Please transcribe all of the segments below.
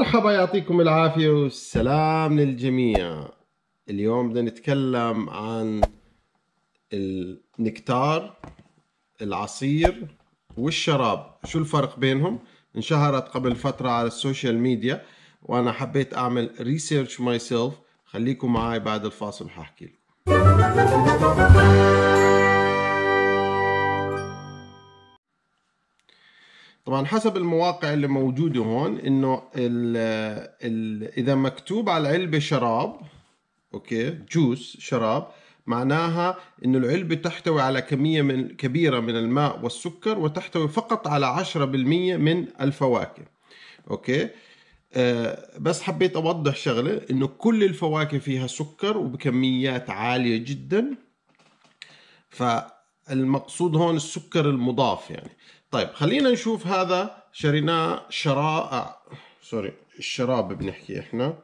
مرحبا يعطيكم العافية والسلام للجميع اليوم بدنا نتكلم عن النكتار العصير والشراب شو الفرق بينهم انشهرت قبل فترة على السوشيال ميديا وأنا حبيت أعمل ريسيرش ماي سيلف خليكم معاي بعد الفاصل حاحكي لكم طبعا حسب المواقع اللي موجوده هون انه الـ الـ اذا مكتوب على العلبه شراب اوكي جوس شراب معناها أن العلبة تحتوي على كمية من كبيرة من الماء والسكر وتحتوي فقط على 10% من الفواكه أوكي أه بس حبيت أوضح شغلة أنه كل الفواكه فيها سكر وبكميات عالية جدا فالمقصود هون السكر المضاف يعني طيب خلينا نشوف هذا شريناه شراء سوري الشراب بنحكي احنا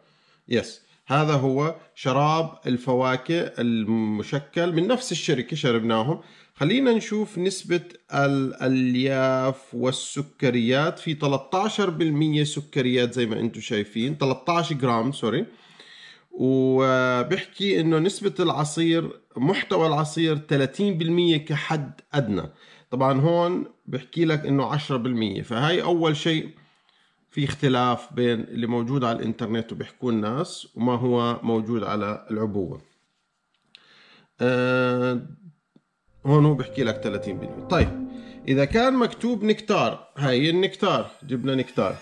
يس هذا هو شراب الفواكه المشكل من نفس الشركة شربناهم خلينا نشوف نسبة الألياف والسكريات في 13% سكريات زي ما انتم شايفين 13 جرام سوري وبحكي انه نسبة العصير محتوى العصير 30% كحد ادنى طبعا هون بحكي لك انه 10% فهي اول شيء في اختلاف بين اللي موجود على الانترنت وبيحكوا الناس وما هو موجود على العبوه أه هون هو بحكي لك 30% طيب اذا كان مكتوب نكتار هاي النكتار جبنا نكتار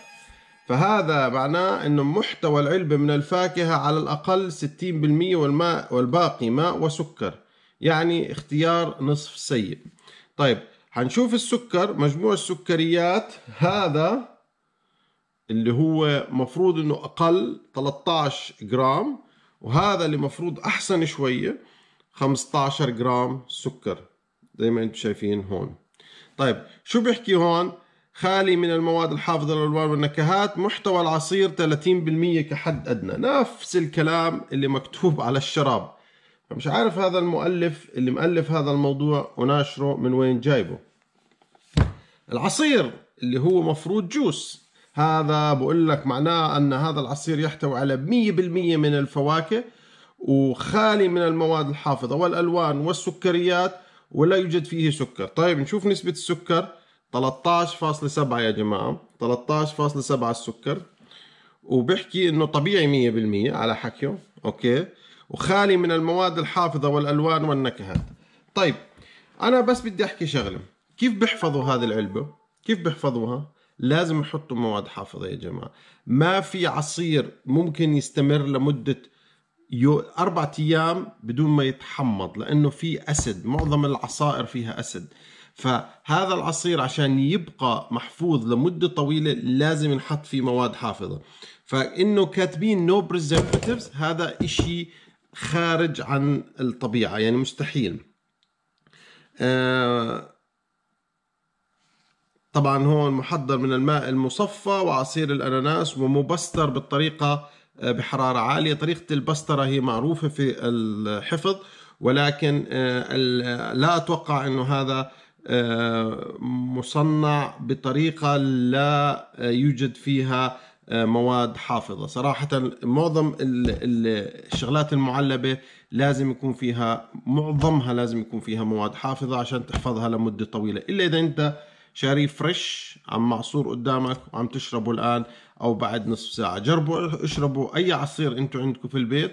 فهذا معناه انه محتوى العلبه من الفاكهه على الاقل 60% والماء والباقي ماء وسكر يعني اختيار نصف سيء طيب هنشوف السكر مجموع السكريات هذا اللي هو مفروض انه اقل 13 جرام وهذا اللي مفروض احسن شويه 15 جرام سكر زي ما انتم شايفين هون طيب شو بيحكي هون خالي من المواد الحافظه للالوان والنكهات محتوى العصير 30% كحد ادنى نفس الكلام اللي مكتوب على الشراب فمش عارف هذا المؤلف اللي مؤلف هذا الموضوع وناشره من وين جايبه العصير اللي هو مفروض جوس هذا بقول لك معناه أن هذا العصير يحتوي على 100% من الفواكه وخالي من المواد الحافظة والألوان والسكريات ولا يوجد فيه سكر طيب نشوف نسبة السكر 13.7 يا جماعة 13.7 السكر وبحكي انه طبيعي 100% على حكيه اوكي وخالي من المواد الحافظة والألوان والنكهات طيب أنا بس بدي أحكي شغلة كيف بيحفظوا هذه العلبة كيف بيحفظوها لازم يحطوا مواد حافظة يا جماعة ما في عصير ممكن يستمر لمدة يو أربعة أيام بدون ما يتحمض لأنه في أسد معظم العصائر فيها أسد فهذا العصير عشان يبقى محفوظ لمدة طويلة لازم ينحط فيه مواد حافظة فإنه كاتبين نو no preservatives هذا إشي خارج عن الطبيعة يعني مستحيل آه، طبعا هون محضر من الماء المصفى وعصير الأناناس ومبستر بالطريقة آه، بحرارة عالية طريقة البسترة هي معروفة في الحفظ ولكن آه، لا أتوقع أنه هذا مصنع بطريقة لا يوجد فيها آه، مواد حافظه صراحه معظم الشغلات المعلبه لازم يكون فيها معظمها لازم يكون فيها مواد حافظه عشان تحفظها لمده طويله الا اذا انت شاريه فريش عم معصور قدامك وعم تشربه الان او بعد نصف ساعه جربوا اشربوا اي عصير انتم عندكم في البيت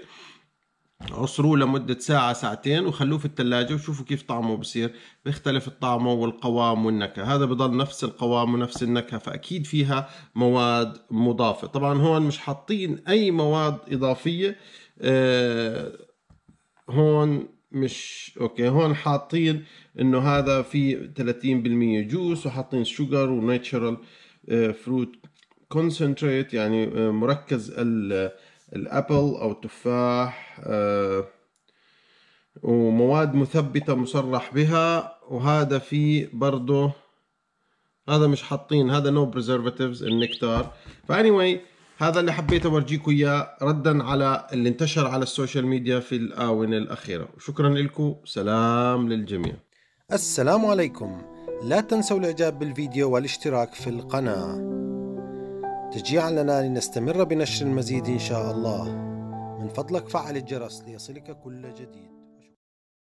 عصروه لمدة ساعة ساعتين وخلوه في الثلاجة وشوفوا كيف طعمه بصير بيختلف الطعم والقوام والنكهة هذا بضل نفس القوام ونفس النكهة فأكيد فيها مواد مضافة طبعا هون مش حاطين أي مواد إضافية آه، هون مش اوكي هون حاطين انه هذا في 30% جوس وحاطين شوجر وناتشرال فروت آه، كونسنتريت يعني آه، مركز الابل او التفاح آه، ومواد مثبتة مصرح بها وهذا في برضه هذا مش حاطين هذا نو بريزرفاتيفز النكتار فاني واي هذا اللي حبيت اورجيكم اياه ردا على اللي انتشر على السوشيال ميديا في الاونه الاخيره وشكرا لكم سلام للجميع السلام عليكم لا تنسوا الاعجاب بالفيديو والاشتراك في القناه تشجيعا لنا لنستمر بنشر المزيد إن شاء الله من فضلك فعل الجرس ليصلك كل جديد